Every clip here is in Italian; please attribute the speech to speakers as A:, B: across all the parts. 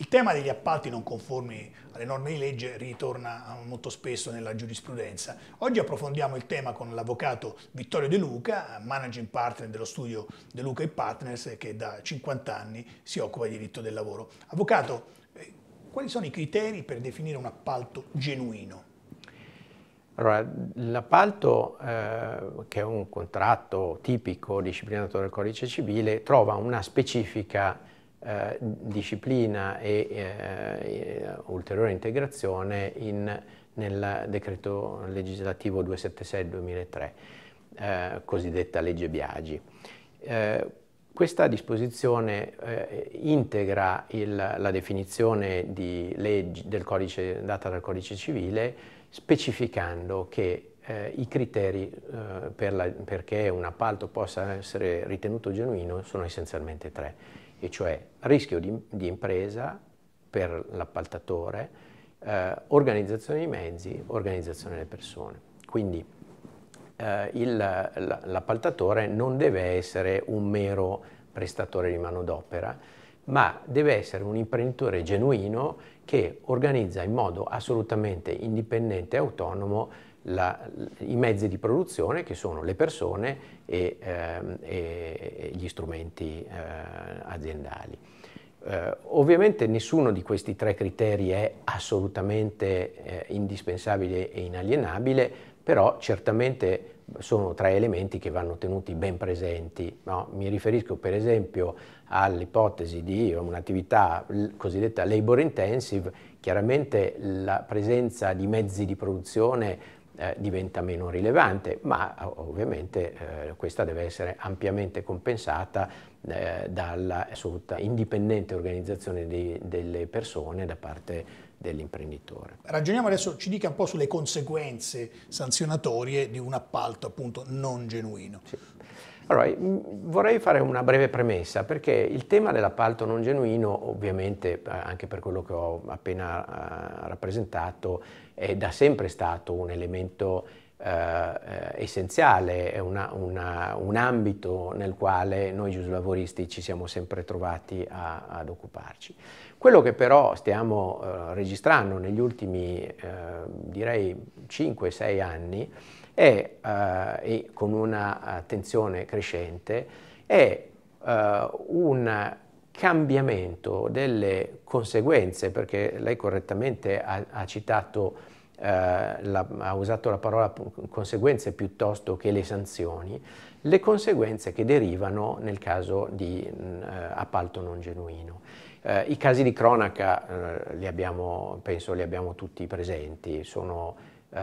A: Il tema degli appalti non conformi alle norme di legge ritorna molto spesso nella giurisprudenza. Oggi approfondiamo il tema con l'avvocato Vittorio De Luca, managing partner dello studio De Luca e Partners che da 50 anni si occupa di diritto del lavoro. Avvocato, eh, quali sono i criteri per definire un appalto genuino?
B: Allora, l'appalto, eh, che è un contratto tipico disciplinato dal codice civile, trova una specifica eh, disciplina e eh, ulteriore integrazione in, nel decreto legislativo 276-2003, eh, cosiddetta legge Biagi. Eh, questa disposizione eh, integra il, la definizione di legge, del codice, data dal Codice Civile specificando che i criteri per la, perché un appalto possa essere ritenuto genuino sono essenzialmente tre e cioè rischio di, di impresa per l'appaltatore, eh, organizzazione dei mezzi, organizzazione delle persone. Quindi eh, l'appaltatore non deve essere un mero prestatore di manodopera, ma deve essere un imprenditore genuino che organizza in modo assolutamente indipendente e autonomo la, i mezzi di produzione che sono le persone e, ehm, e gli strumenti eh, aziendali. Eh, ovviamente nessuno di questi tre criteri è assolutamente eh, indispensabile e inalienabile, però certamente sono tre elementi che vanno tenuti ben presenti. No? Mi riferisco per esempio all'ipotesi di un'attività cosiddetta labor intensive, chiaramente la presenza di mezzi di produzione eh, diventa meno rilevante, ma ovviamente eh, questa deve essere ampiamente compensata eh, dalla assoluta indipendente organizzazione di, delle persone da parte dell'imprenditore.
A: Ragioniamo adesso, ci dica un po' sulle conseguenze sanzionatorie di un appalto appunto non genuino. Sì.
B: Allora, vorrei fare una breve premessa perché il tema dell'appalto non genuino, ovviamente eh, anche per quello che ho appena uh, rappresentato, è da sempre stato un elemento eh, essenziale, è una, una, un ambito nel quale noi giuslavoristi ci siamo sempre trovati a, ad occuparci. Quello che però stiamo eh, registrando negli ultimi eh, direi 5-6 anni è, eh, e con un'attenzione crescente è eh, un cambiamento delle conseguenze, perché lei correttamente ha, ha citato eh, la, ha usato la parola conseguenze piuttosto che le sanzioni, le conseguenze che derivano nel caso di mh, eh, appalto non genuino. Eh, I casi di cronaca eh, li abbiamo, penso li abbiamo tutti presenti, sono eh,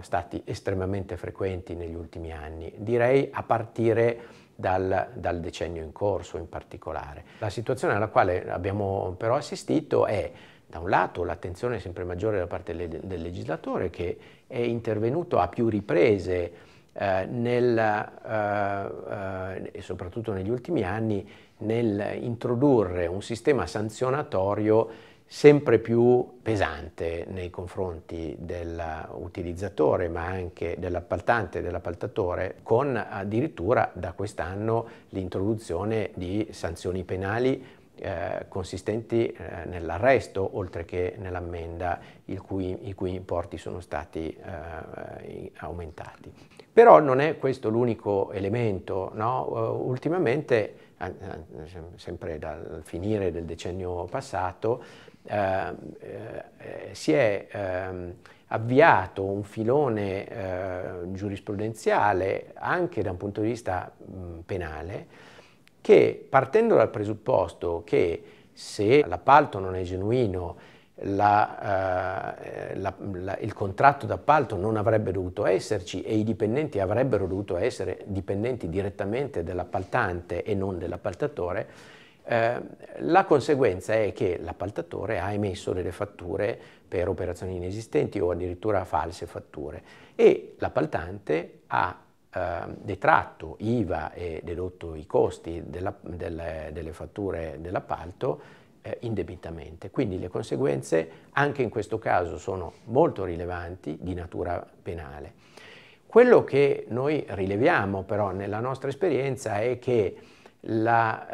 B: stati estremamente frequenti negli ultimi anni, direi a partire dal, dal, decennio in corso in particolare. La situazione alla quale abbiamo però assistito è da un lato l'attenzione sempre maggiore da parte del legislatore che è intervenuto a più riprese eh, nel, eh, eh, e soprattutto negli ultimi anni nel introdurre un sistema sanzionatorio sempre più pesante nei confronti dell'utilizzatore ma anche dell'appaltante e dell'appaltatore con addirittura da quest'anno l'introduzione di sanzioni penali eh, consistenti eh, nell'arresto oltre che nell'ammenda cui, i cui importi sono stati eh, aumentati. Però non è questo l'unico elemento, no? Eh, ultimamente, sempre dal finire del decennio passato, eh, si è ehm, avviato un filone giurisprudenziale anche da un punto di vista mh, penale che partendo dal presupposto che se l'appalto non è genuino, la, eh, la, la, il contratto d'appalto non avrebbe dovuto esserci e i dipendenti avrebbero dovuto essere dipendenti direttamente dell'appaltante e non dell'appaltatore, eh, la conseguenza è che l'appaltatore ha emesso delle fatture per operazioni inesistenti o addirittura false fatture e l'appaltante ha eh, detratto IVA e dedotto i costi della, delle, delle, fatture dell'appalto eh, indebitamente. Quindi le conseguenze anche in questo caso sono molto rilevanti di natura penale. Quello che noi rileviamo però nella nostra esperienza è che la,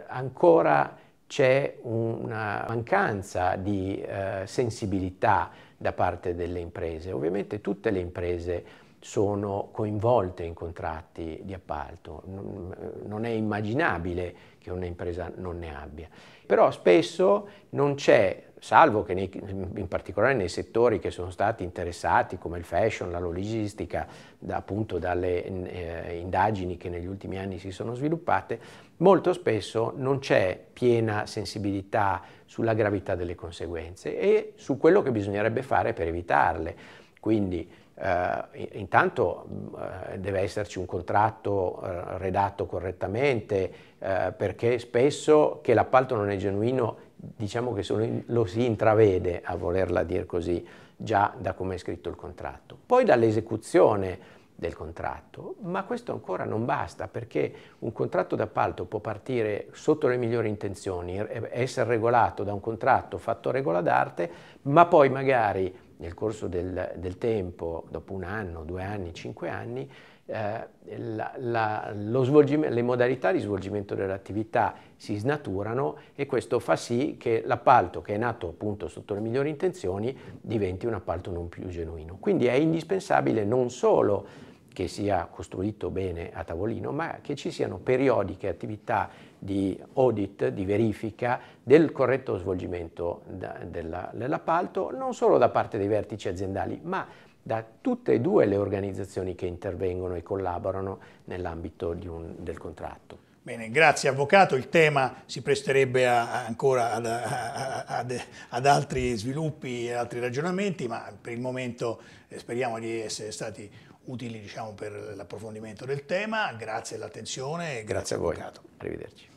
B: eh, ancora c'è una mancanza di eh, sensibilità da parte delle imprese. Ovviamente tutte le imprese sono coinvolte in contratti di appalto. Non è immaginabile che un'impresa non ne abbia. Però spesso non c'è, salvo che nei, in particolare nei settori che sono stati interessati come il fashion, la logistica, da, appunto dalle eh, indagini che negli ultimi anni si sono sviluppate, molto spesso non c'è piena sensibilità sulla gravità delle conseguenze e su quello che bisognerebbe fare per evitarle. Quindi eh, intanto mm, eh, deve esserci un contratto eh, redatto correttamente eh, perché spesso che l'appalto non è genuino diciamo che lo si intravede a volerla dire così già da come è scritto il contratto. Poi dall'esecuzione del contratto, ma questo ancora non basta perché un contratto d'appalto può partire sotto le migliori intenzioni, essere regolato da un contratto fatto regola d'arte, ma poi magari nel corso del, del, tempo, dopo un anno, due anni, cinque anni, eh, la, la, le modalità di svolgimento dell'attività si snaturano e questo fa sì che l'appalto che è nato appunto sotto le migliori intenzioni diventi un appalto non più genuino. Quindi è indispensabile non solo che sia costruito bene a tavolino, ma che ci siano periodiche attività di audit, di verifica del corretto svolgimento da, della, dell'appalto, non solo da parte dei vertici aziendali, ma da tutte e due le organizzazioni che intervengono e collaborano nell'ambito un, del contratto.
A: Bene, grazie Avvocato. Il tema si presterebbe a, ancora ad, ad, ad, altri sviluppi e altri ragionamenti, ma per il momento eh, speriamo di essere stati utili diciamo, per l'approfondimento del tema, grazie dell'attenzione
B: e grazie al avvocato. Arrivederci.